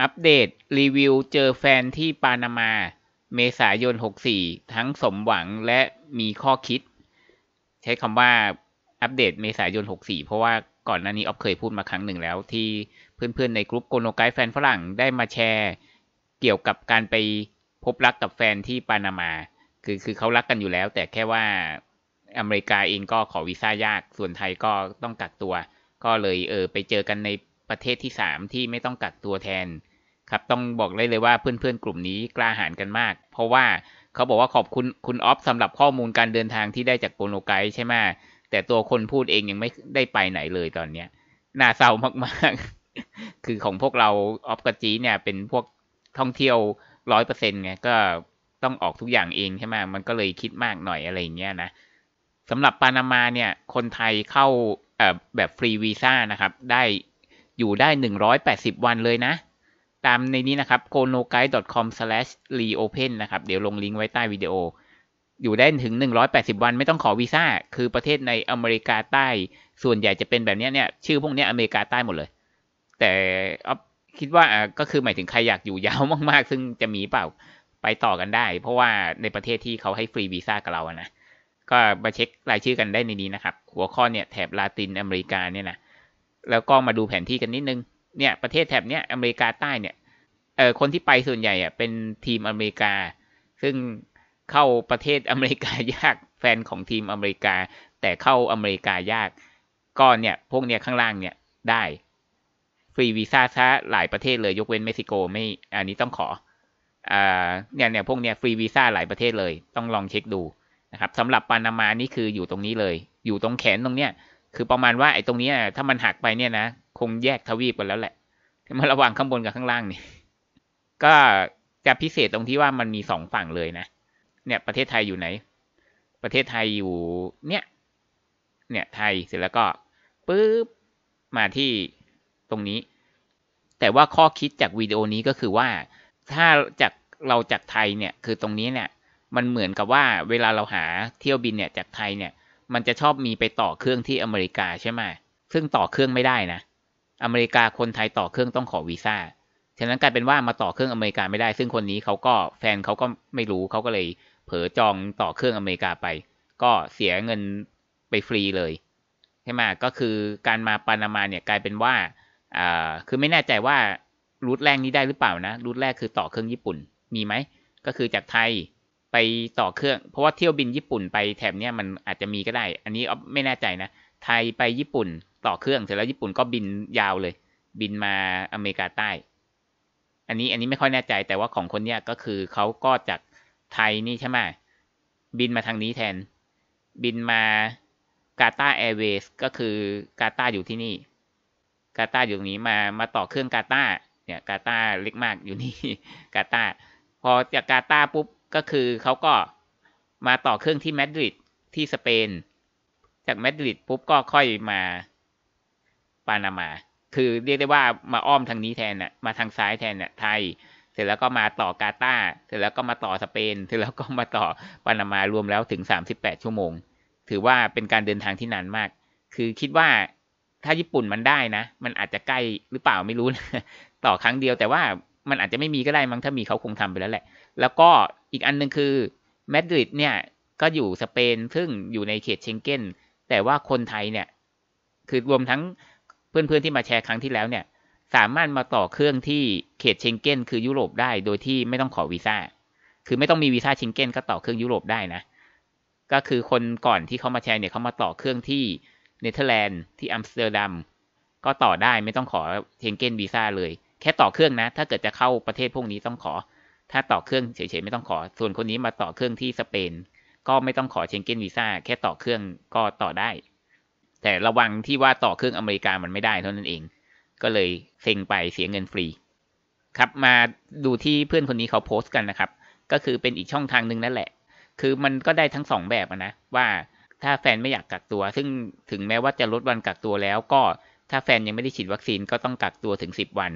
อัปเดตรีวิว เจอแฟนที่ปานามา เมษายน 64 ทั้งสมหวังและมีข้อคิด ใช้คำว่าอัปเดตเมษายน 64 เพราะว่าก่อนหน้านี้ออฟเคยพูดมาครั้งหนึ่งแล้ว ที่เพื่อนๆในกลุ่มโกโนไกด์แฟนฝรั่งได้มาแชร์ เกี่ยวกับการไปพบรักกับแฟนที่ปานามา คือคือเขารักกันอยู่แล้ว แต่แค่ว่าอเมริกาเองก็ขอวีซ่ายาก ส่วนไทยก็ต้องกักตัว ก็เลยเออไปเจอกันในประเทศที่3ที่ไม่ต้องกักตัวแทนครับต้องบอกเลยเลยว่าเพื่อนๆกลุ่มนี้กล้าหาญกันมาก เพราะว่าเขาบอกว่าขอบคุณคุณออฟสำหรับข้อมูลการเดินทางที่ได้จากโกโนไกใช่ไหมแต่ตัวคนพูดเองยังไม่ได้ไปไหนเลยตอนเนี้ยน่าเศร้ามากๆ คือของพวกเราออฟกัจีเนี่ยเป็นพวกท่องเที่ยวร้อยเปอร์เซ็นต์ไงก็ต้องออกทุกอย่างเองใช่ไหมมันก็เลยคิดมากหน่อยอะไรเงี้ยนะสำหรับปานามาเนี่ยคนไทยเข้าแบบฟรีวีซ่านะครับได้อยู่ได้หนึ่งร้อยแปดสิบวันเลยนะตามในนี้นะครับ c o n o g u i d e c o m r e o p e n นะครับ เดี๋ยวลงลิงก์ไว้ใต้วิดีโอ อยู่ได้ถึง 180 วันไม่ต้องขอวีซ่า คือประเทศในอเมริกาใต้ส่วนใหญ่จะเป็นแบบนี้เนี่ย ชื่อพวกนี้อเมริกาใต้หมดเลย แต่คิดว่าก็คือหมายถึงใครอยากอยู่ยาวมากๆ ซึ่งจะมีเปล่าไปต่อกันได้เพราะว่าในประเทศที่เขาให้ฟรีวีซ่ากับเราอะนะก็มาเช็ครายชื่อกันได้ในนี้นะครับ หัวข้อเนี่ยแถบลาตินอเมริกาเนี่ยนะแล้วก็มาดูแผนที่กันนิดนึงเนี่ยประเทศแถบเนี้ยอเมริกาใต้เนี่ยเออคนที่ไปส่วนใหญ่อ่ะ เป็นทีมอเมริกา ซึ่งเข้าประเทศอเมริกายาก แฟนของทีมอเมริกา แต่เข้าอเมริกายากก็เนี่ย พวกเนี่ยข้างล่างเนี่ยได้ ฟรีวีซ่าซะหลายประเทศเลย ยกเว้นเม็กซิโกไม่อันนี้ต้องขออ่าเนี่ยเนี่ยพวกเนี่ยฟรีวีซ่าหลายประเทศเลย ต้องลองเช็คดูนะครับสำหรับปานามานี่คืออยู่ตรงนี้เลย อยู่ตรงแขนตรงเนี้ยคือประมาณว่าไอ้ตรงนี้ถ้ามันหักไปเนี่ยนะคงแยกทวีปกันแล้วแหละมาระหว่างข้างบนกับข้างล่างนี่ ก็จะพิเศษตรงที่ว่ามันมีสองฝั่งเลยนะ เนี่ยประเทศไทยอยู่ไหน ประเทศไทยอยู่ เนี่ย เนี่ยไทยเสร็จแล้วก็ปึ๊บมาที่ตรงนี้ แต่ว่าข้อคิดจากวิดีโอนี้ก็คือว่า ถ้าจากเราจากไทยเนี่ย คือตรงนี้เนี่ย มันเหมือนกับว่าเวลาเราหาเที่ยวบินเนี่ย จากไทยเนี่ย มันจะชอบมีไปต่อเครื่องที่อเมริกาใช่ไหมซึ่งต่อเครื่องไม่ได้นะอเมริกาคนไทยต่อเครื่องต้องขอวีซ่า ฉะนั้นกลายเป็นว่ามาต่อเครื่องอเมริกาไม่ได้ ซึ่งคนนี้เขาก็แฟนเขาก็ไม่รู้เขาก็เลย เผลอจองต่อเครื่องอเมริกาไป ก็เสียเงินไปฟรีเลย ใช่ไหมก็คือการมาปานามาเนี่ยกลายเป็นว่าอ่าคือไม่แน่ใจว่ารูทแรกนี้ได้หรือเปล่านะ รูทแรกคือต่อเครื่องญี่ปุ่น มีไหม ก็คือจากไทยไปต่อเครื่อง เพราะว่าเที่ยวบินญี่ปุ่น ไปแถบเนี้ยมันอาจจะมีก็ได้ อันนี้ไม่แน่ใจนะ ไทยไปญี่ปุ่นต่อเครื่องเสร็จแล้วญี่ปุ่นก็บินยาวเลย บินมาอเมริกาใต้ อันนี้อันนี้ไม่ค่อยแน่ใจแต่ว่าของคนเนี้ยก็คือเขาก็จากไทยนี่ใช่ไหมบินมาทางนี้แทน บินมากาตาแอร์เวย์สก็คือกาตาอยู่ที่นี่กาตาอยู่ตรงนี้มามาต่อเครื่องกาตาเนี่ยกาตาเล็กมากอยู่นี่ กาตาพอจากกาตาปุ๊บก็คือเขาก็มาต่อเครื่องที่มาดริดที่สเปนจากมาดริดปุ๊บก็ค่อยมาปานามา คือเรียกได้ว่ามาอ้อมทางนี้แทนน่ะ มาทางซ้ายแทนน่ะ ไทย เสร็จแล้วก็มาต่อกาตาเสร็จแล้วก็มาต่อสเปน เสร็จแล้วก็มาต่อปานามารวมแล้วถึงสสามิบแปดชั่วโมง ถือว่าเป็นการเดินทางที่นานมาก คือคิดว่าถ้าญี่ปุ่นมันได้นะ มันอาจจะใกล้หรือเปล่าไม่รู้นะต่อครั้งเดียวแต่ว่ามันอาจจะไม่มีก็ได้มั้งถ้ามีเขาคงทำไปแล้วแหละ แล้วก็อีกอันนึงคือมาดริดเนี่ยก็อยู่สเปน ซึ่งอยู่ในเขตเชงเก้น แต่ว่าคนไทยเนี่ยคือรวมทั้งเพื่อนๆที่มาแชร์ครั้งที่แล้วเนี่ย สามารถมาต่อเครื่องที่เขตเชงเก้นคือยุโรปได้โดยที่ไม่ต้องขอวีซ่าคือไม่ต้องมีวีซ่าเชงเก้นก็ต่อเครื่องยุโรปได้นะก็คือคนก่อนที่เขามาแชร์เนี่ยเขามาต่อเครื่องที่เนเธอร์แลนด์ที่อัมสเตอร์ดัมก็ต่อได้ไม่ต้องขอเชงเก้นวีซ่าเลย แค่ต่อเครื่องนะ ถ้าเกิดจะเข้าประเทศพวกนี้ต้องขอ ถ้าต่อเครื่องเฉยๆไม่ต้องขอ ส่วนคนนี้มาต่อเครื่องที่สเปน ก็ไม่ต้องขอเชงเก้นวีซ่าแค่ต่อเครื่องก็ต่อได้แต่ระวังที่ว่าต่อเครื่องอเมริกามันไม่ได้เท่านั้นเอง ก็เลยเซ็งไปเสียเงินฟรี ครับมาดูที่เพื่อนคนนี้เขาโพสต์กันนะครับ ก็คือเป็นอีกช่องทางหนึ่งนั่นแหละ คือมันก็ได้ทั้งสองแบบนะว่าถ้าแฟนไม่อยากกักตัวซึ่งถึงแม้ว่าจะลดวันกักตัวแล้ว ก็ถ้าแฟนยังไม่ได้ฉีดวัคซีนก็ต้องกักตัวถึงสิบวัน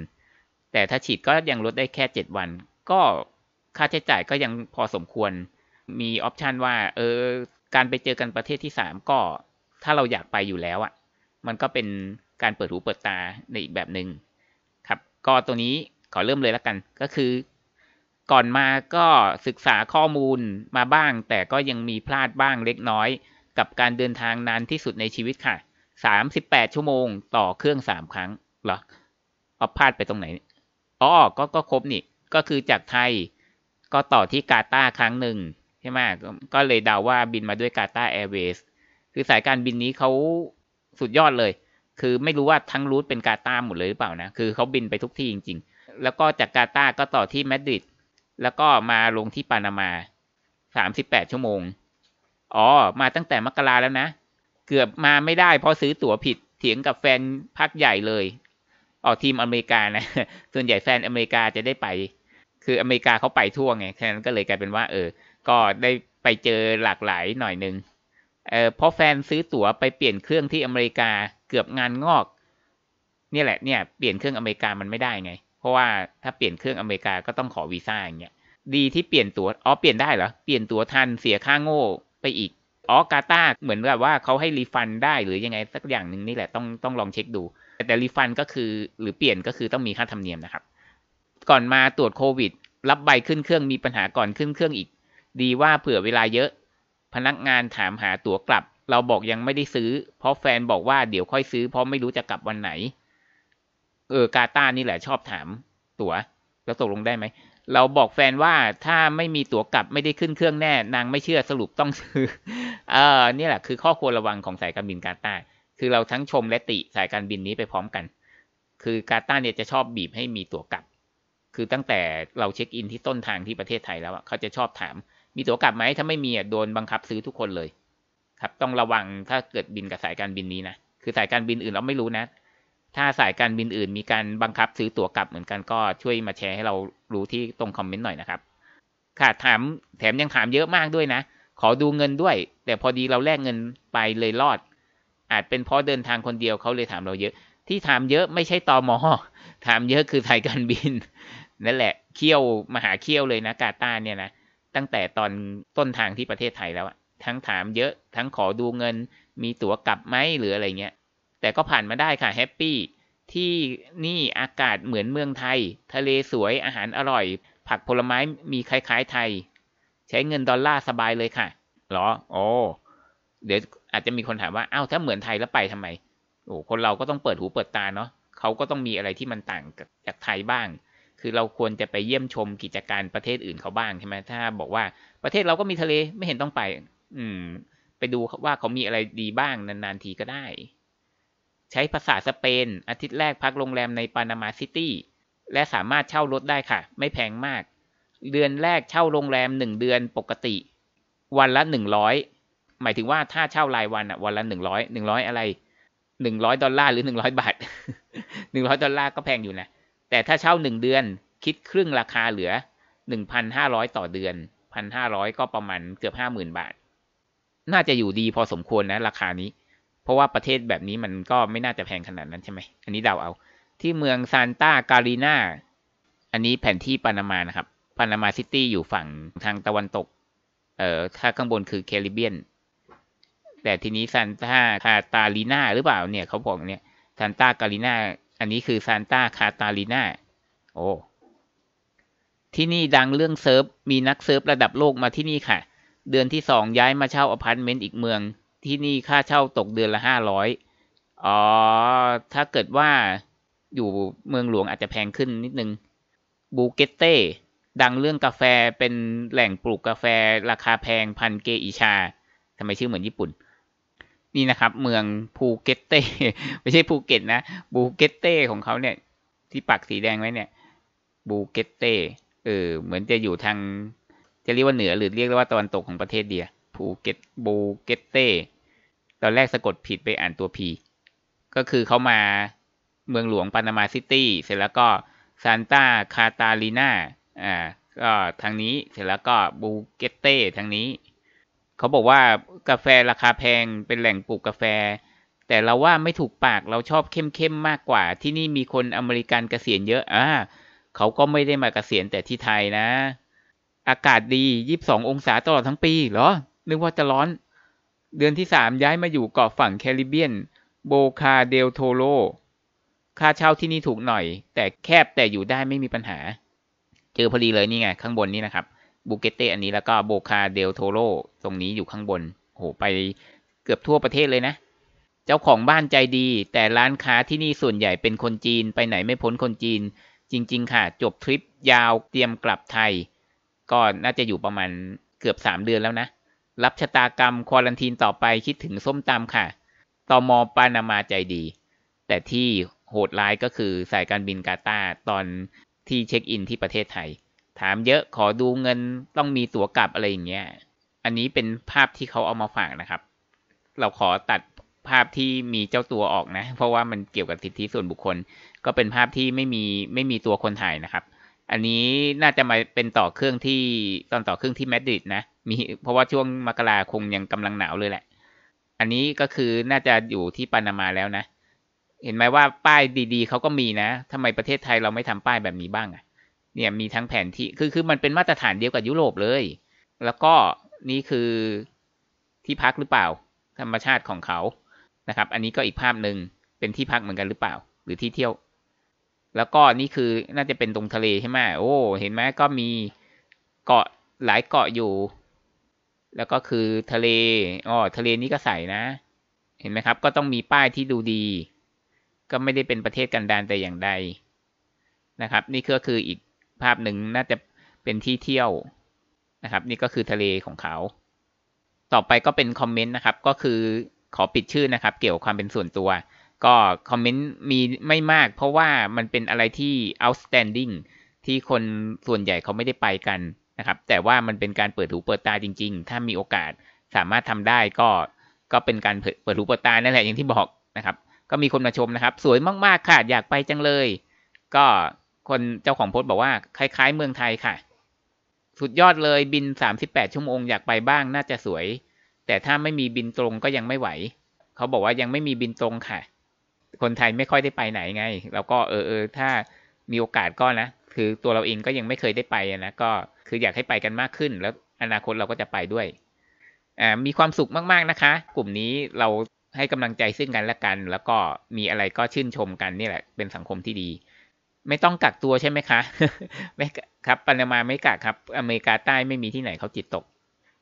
แต่ถ้าฉีดก็ยังลดได้แค่เจ็ดวัน ก็ค่าใช้จ่ายก็ยังพอสมควร มีออปชันว่าเออการไปเจอกันประเทศที่สามก็ถ้าเราอยากไปอยู่แล้วอะ่ะ มันก็เป็นการเปิดหูเปิดตาในอีกแบบหนึง่งครับ ก็ตัวนี้ขอเริ่มเลยแล้วกัน ก็คือ ก่อนมาก็ศึกษาข้อมูลมาบ้าง แต่ก็ยังมีพลาดบ้างเล็กน้อยกับการเดินทางนานที่สุดในชีวิตค่ะ 38 ชั่วโมงต่อเครื่อง 3 ครั้งเหรอเอาพลาดไปตรงไหนอ๋อก็ก็ครบนี่ ก็คือจากไทยก็ต่อที่กาตาร์ครั้งหนึ่งใช่ไหมก็เลยเดาว่าบินมาด้วยกาตาร์แอร์เวย์คือสายการบินนี้เขาสุดยอดเลย คือไม่รู้ว่าทั้งรูทเป็นกาตาร์หมดเลยหรือเปล่านะ คือเขาบินไปทุกที่จริง ๆ แล้วก็จากกาตาร์ก็ต่อที่มาดริด แล้วก็มาลงที่ปานามา สามสิบแปดชั่วโมง อ๋อ มาตั้งแต่มกราแล้วนะ เกือบมาไม่ได้ เพราะซื้อตั๋วผิด เถียงกับแฟนพักใหญ่เลย ออกทีมอเมริกานะส่วนใหญ่แฟนอเมริกาจะได้ไป คืออเมริกาเขาไปทั่วไง ฉะนั้นก็เลยกลายเป็นว่าเออ ก็ได้ไปเจอหลากหลายหน่อยนึงเพราะแฟนซื้อตั๋วไปเปลี่ยนเครื่องที่อเมริกาเกือบงานงอกนี่แหละเนี่ยเปลี่ยนเครื่องอเมริกามันไม่ได้ไง เพราะว่าถ้าเปลี่ยนเครื่องอเมริกาก็ต้องขอวีซ่าอย่างเงี้ยดีที่เปลี่ยนตัว๋วอ๋อเปลี่ยนได้เหรอเปลี่ยนตั๋วทันเสียค่าโง่ไปอีกอ๋อกาตาเหมือนแบบว่าเขาให้รีฟันได้ หรือยังไงสักอย่างหนึ่งนี่แหละต้องต้องลองเช็คดู แต่รีฟันก็คือหรือเปลี่ยนก็คือต้องมีค่าธรรมเนียมนะครับ ก่อนมาตรวจโควิด รับใบขึ้นเครื่องมีปัญหาก่อนขึ้นเครื่องอีก ดีว่าเผื่อเวลาเยอะพนักงานถามหาตั๋วกลับ เราบอกยังไม่ได้ซื้อเพราะแฟนบอกว่าเดี๋ยวค่อยซื้อเพราะไม่รู้จะกลับวันไหน เออกาตานี่แหละชอบถาม ตัว๋ว แล้วตกลงได้ไหม เราบอกแฟนว่าถ้าไม่มีตั๋วกลับไม่ได้ขึ้นเครื่องแน่นางไม่เชื่อสรุปต้องซื้อ เออนี่แหละคือข้อควรระวังของสายการบินกาตาคือเราทั้งชมและติสายการบินนี้ไปพร้อมกัน คือกาตาเนี่ยจะชอบบีบให้มีตั๋วกลับ คือตั้งแต่เราเช็คอินที่ต้นทางที่ประเทศไทยแล้วเขาจะชอบถามมีตั๋วกลับไหมถ้าไม่มีอ่ะโดนบังคับซื้อทุกคนเลย ครับ ต้องระวังถ้าเกิดบินกับสายการบินนี้นะ คือสายการบินอื่นเราไม่รู้นะ ถ้าสายการบินอื่นมีการบังคับซื้อตั๋วกลับเหมือนกันก็ช่วยมาแชร์ให้เรารู้ที่ตรงคอมเมนต์หน่อยนะครับ ค่ะถามแถมยังถามเยอะมากด้วยนะ ขอดูเงินด้วย แต่พอดีเราแลกเงินไปเลยรอด อาจเป็นเพราะเดินทางคนเดียวเขาเลยถามเราเยอะ ที่ถามเยอะไม่ใช่ตอมอถามเยอะคือสายการบิน นั่นแหละเคี่ยวมาหาเคี่ยวเลยนะกาตาเนี่ยนะตั้งแต่ตอนต้นทางที่ประเทศไทยแล้วอะทั้งถามเยอะทั้งขอดูเงิน มีตั๋วกลับไหมหรืออะไรเงี้ย แต่ก็ผ่านมาได้ค่ะ แฮปปี้ ที่นี่อากาศเหมือนเมืองไทย ทะเลสวยอาหารอร่อย ผักผลไม้มีคล้าย ๆ ไทย ใช้เงินดอลลาร์สบายเลยค่ะหรอ โอ้ เดี๋ยวอาจจะมีคนถามว่า อ้าวถ้าเหมือนไทยแล้วไปทำไม โอ้ คนเราก็ต้องเปิดหูเปิดตาเนาะเขาก็ต้องมีอะไรที่มันต่างจากไทยบ้างคือเราควรจะไปเยี่ยมชมกิจการประเทศอื่นเขาบ้างใช่ไหมถ้าบอกว่าประเทศเราก็มีทะเลไม่เห็นต้องไป อืม ไปดูว่าเขามีอะไรดีบ้างนานๆทีก็ได้ ใช้ภาษาสเปน อาทิตย์แรกพักโรงแรมในปานามาซิตี้ และสามารถเช่ารถได้ค่ะ ไม่แพงมาก เดือนแรกเช่าโรงแรมหนึ่งเดือนปกติ วันละหนึ่งร้อยหมายถึงว่าถ้าเช่ารายวันอะวันละหนึ่งร้อยหนึ่งร้อยอะไรหนึ่งร้อยดอลลาร์หรือหนึ่งร้อยบาทหนึ่งร้อยดอลลาร์ก็แพงอยู่นะแต่ถ้าเช่าหนึ่งเดือนคิดครึ่งราคาเหลือหนึ่งพันห้าร้อยต่อเดือนพันห้าร้อยก็ประมาณเกือบห้าหมื่นบาท น่าจะอยู่ดีพอสมควรนะราคานี้เพราะว่าประเทศแบบนี้มันก็ไม่น่าจะแพงขนาดนั้นใช่ไหมอันนี้เดาเอาที่เมืองซานตาการีนาอันนี้แผนที่ปานามานะครับปานามาซิตี้อยู่ฝั่งทางตะวันตก เอ่อถ้าข้างบนคือแคริบเบียน แต่ทีนี้ซานตาคาตาลีนาหรือเปล่า เนี่ย เขาบอกเนี่ยซานตาการีนาอันนี้คือซานตาคาตาลีนาโอ้ ที่นี่ดังเรื่องเซิร์ฟ มีนักเซิร์ฟระดับโลกมาที่นี่ค่ะ เดือนที่สองย้ายมาเช่าอพาร์ตเมนต์อีกเมือง ที่นี่ค่าเช่าตกเดือนละห้าร้อย อ๋อ ถ้าเกิดว่าอยู่เมืองหลวงอาจจะแพงขึ้นนิดนึงบูเกตเต้ ดังเรื่องกาแฟ เป็นแหล่งปลูกกาแฟ ราคาแพงพันเกอิชา ทำไมชื่อเหมือนญี่ปุ่นนี่นะครับ เมืองภูเก็ตเต้ไม่ใช่ภูเก็ตนะบูเก็ตเต้ของเขาเนี่ย ที่ปักสีแดงไว้เนี่ยบูเก็ตเต้เออเหมือนจะอยู่ทางจะเรียกว่าเหนือหรือเรียกว่าตะวันตกของประเทศเดียภูเก็ตบูเก็ตเต้ตอนแรกสะกดผิดไปอ่านตัวพีก็คือเขามาเมืองหลวงปานามาซิตี้เสร็จแล้วก็ซานตาคาตาลีนาอ่า ก็ทางนี้เสร็จแล้วก็บูเกตเต้ทางนี้เขาบอกว่ากาแฟราคาแพงเป็นแหล่งปลูกกาแฟ แต่เราว่าไม่ถูกปากเราชอบเข้มๆมากกว่า ที่นี่มีคนอเมริกันเกษียณเยอะอ่าเขาก็ไม่ได้มาเกษียณแต่ที่ไทยนะ อากาศดี 22 องศาตลอดทั้งปี เหรอ นึกว่าจะร้อน เดือนที่สามย้ายมาอยู่เกาะฝั่งแคริบเบียนโบคาเดลโทโรค่าเช่าที่นี่ถูกหน่อย แต่แคบแต่อยู่ได้ไม่มีปัญหา เจอพอดีเลยนี่ไงข้างบนนี่นะครับบูเกเตอันนี้แล้วก็โบคาเดลโทโรตรงนี้อยู่ข้างบน โห ไปเกือบทั่วประเทศเลยนะ เจ้าของบ้านใจดี แต่ร้านค้าที่นี่ส่วนใหญ่เป็นคนจีน ไปไหนไม่พ้นคนจีน จริงๆ ค่ะ จบทริปยาวเตรียมกลับไทย ก็น่าจะอยู่ประมาณเกือบสามเดือนแล้วนะ รับชะตากรรมควอลันทีนต่อไปคิดถึงส้มตำค่ะตอมอปานามาใจดี แต่ที่โหดร้ายก็คือสายการบินกาตาตอนที่เช็คอิน ที่ประเทศไทยถามเยอะขอดูเงินต้องมีตั๋วกลับอะไรอย่างเงี้ย อันนี้เป็นภาพที่เขาเอามาฝากนะครับ เราขอตัดภาพที่มีเจ้าตัวออกนะเพราะว่ามันเกี่ยวกับสิทธิส่วนบุคคล ก็เป็นภาพที่ไม่มีไม่มีตัวคนถ่ายนะครับ อันนี้น่าจะมาเป็นต่อเครื่องที่ตอนต่อเครื่องที่มาดริดนะ มีเพราะว่าช่วงมกราคงยังกำลังหนาวเลยแหละ อันนี้ก็คือน่าจะอยู่ที่ปานามาแล้วนะ เห็นไหมว่าป้ายดี ๆเขาก็มีนะ ทำไมประเทศไทยเราไม่ทำป้ายแบบนี้บ้างอะเนี่ยมีทั้งแผนที่คือคือมันเป็นมาตรฐานเดียวกับยุโรปเลย แล้วก็นี่คือที่พักหรือเปล่า ธรรมชาติของเขานะครับ อันนี้ก็อีกภาพหนึ่งเป็นที่พักเหมือนกันหรือเปล่า หรือที่เที่ยว แล้วก็นี่คือน่าจะเป็นตรงทะเลใช่ไหมโอ้ เห็นไหมก็มีเกาะหลายเกาะอยู่ แล้วก็คือทะเลอ๋อทะเลนี้ก็ใส่นะ เห็นไหมครับก็ต้องมีป้ายที่ดูดี ก็ไม่ได้เป็นประเทศกันดานแต่อย่างใดนะครับ นี่ก็คืออีกภาพหนึ่งน่าจะเป็นที่เที่ยวนะครับนี่ก็คือทะเลของเขา ต่อไปก็เป็นคอมเมนต์นะครับ ก็คือขอปิดชื่อนะครับ เกี่ยวความเป็นส่วนตัว ก็คอมเมนต์มีไม่มากเพราะว่ามันเป็นอะไรที่ outstanding ที่คนส่วนใหญ่เขาไม่ได้ไปกันนะครับ แต่ว่ามันเป็นการเปิดหูเปิดตาจริงๆ ถ้ามีโอกาสสามารถทำได้ ก็ก็เป็นการเปิดหูเปิดตานั่นแหละอย่างที่บอกนะครับ ก็มีคนมาชมนะครับ สวยมากๆค่ะอยากไปจังเลย ก็คนเจ้าของโพสต์บอกว่าคล้ายๆ เมืองไทยค่ะ สุดยอดเลยบินสสามิบแปดชั่วโมงอยากไปบ้างน่าจะสวย แต่ถ้าไม่มีบินตรงก็ยังไม่ไหว เขาบอกว่ายังไม่มีบินตรงค่ะ คนไทยไม่ค่อยได้ไปไหนไง แล้วก็เออเออถ้ามีโอกาสก็นะคือตัวเราเองก็ยังไม่เคยได้ไปนะก็คืออยากให้ไปกันมากขึ้น แล้วอนาคตเราก็จะไปด้วยอ่ามีความสุขมากๆนะคะ กลุ่มนี้เราให้กำลังใจซึ่งกันและกัน แล้วก็มีอะไรก็ชื่นชมกันนี่แหละ เป็นสังคมที่ดีไม่ต้องกักตัวใช่ไหมคะ ไม่ครับปานามาไม่กักครับ อเมริกาใต้ไม่มีที่ไหนเขาจิตตก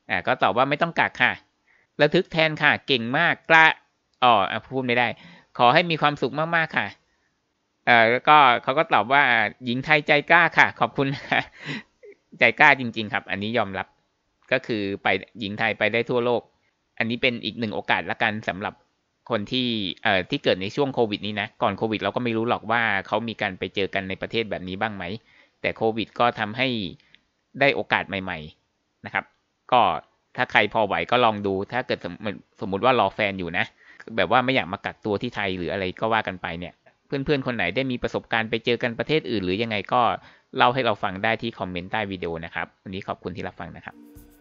อ่าก็ตอบว่าไม่ต้องกักค่ะระทึกแทนค่ะ เก่งมากกล้าอ๋อพูดไม่ได้ ขอให้มีความสุขมากๆค่ะ เอ่อก็เขาก็ตอบว่าหญิงไทยใจกล้าค่ะ ขอบคุณใจกล้าจริง ๆ ครับ อันนี้ยอมรับก็คือไปหญิงไทยไปได้ทั่วโลก อันนี้เป็นอีกหนึ่งโอกาสละกันสำหรับคนที่เอ่อที่เกิดในช่วงโควิด นี้นะก่อนโควิดเราก็ไม่รู้หรอกว่าเขามีการไปเจอกันในประเทศแบบนี้บ้างไหม แต่โควิดก็ทำให้ได้โอกาสใหม่ ๆนะครับ ก็ถ้าใครพอไหวก็ลองดู ถ้าเกิดสมสมมติว่ารอแฟนอยู่นะแบบว่าไม่อยากมากักตัวที่ไทยหรืออะไรก็ว่ากันไปเนี่ย เพื่อนๆคนไหนได้มีประสบการณ์ไปเจอกันประเทศอื่น หรือยังไงก็เล่าให้เราฟังได้ที่คอมเมนต์ใต้วิดีโอนะครับวันนี้ขอบคุณที่รับฟังนะครับ